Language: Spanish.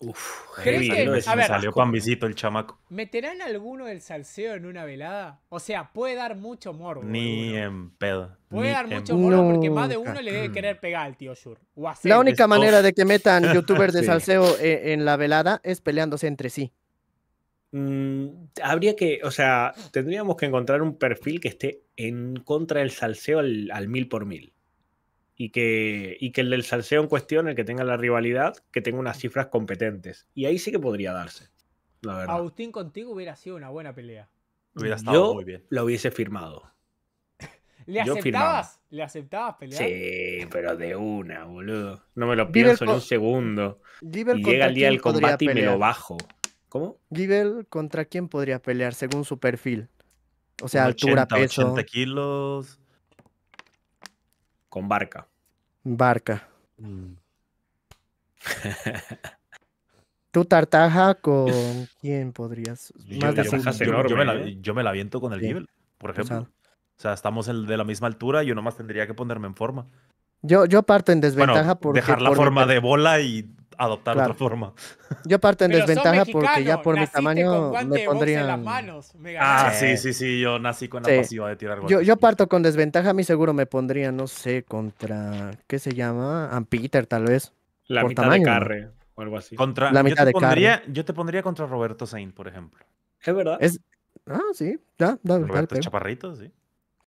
Uf, ¿Crees que, a ver, salió el chamaco. ¿Meterán alguno del salseo en una velada? O sea, puede dar mucho morbo. Ni en pedo. Puede dar mucho morbo porque más de uno le debe querer pegar al tío Shur. la única manera de que metan youtubers de salceo salseo eh, en, la velada es peleándose entre sí. Mm, habría que, o sea, tendríamos que encontrar un perfil que esté en contra del salseo al mil por mil y que, que el del salseo en cuestión, el que tenga la rivalidad, que tenga unas cifras competentes. Y ahí sí que podría darse. La verdad. Agustín contigo hubiera sido una buena pelea. Hubiera mm, estado Yo muy bien. Lo hubiese firmado. ¿Le aceptabas? ¿Le aceptabas pelear? Sí, pero de una, boludo. No me lo pienso ni un segundo. y llega el día del combate y me lo bajo. ¿Cómo? Giver, ¿contra quién podría pelear según su perfil? O sea, altura, peso. 80 kilos. Con Barca. Barca. Mm. ¿Tú Tartaja con quién podrías? ¿eh? Yo, me la, aviento con el Gibel, por ejemplo. O sea, estamos de la misma altura, y yo nomás tendría que ponerme en forma. Yo, yo parto en desventaja por dejar la forma de bola y adoptar otra forma. Yo parto en desventaja porque ya por mi tamaño me pondría... ah, sí, sí, sí, yo nací con la pasiva de tirar Yo, parto con desventaja, a mí seguro me pondría, no sé, contra, ¿qué se llama? Ampiter tal vez. La mitad de carre o algo así. Contra, la mitad de pondría, carre. Yo te pondría contra Roberto Sainz, por ejemplo. Es verdad. Ah, sí, ya, da, Roberto Chaparrito, sí.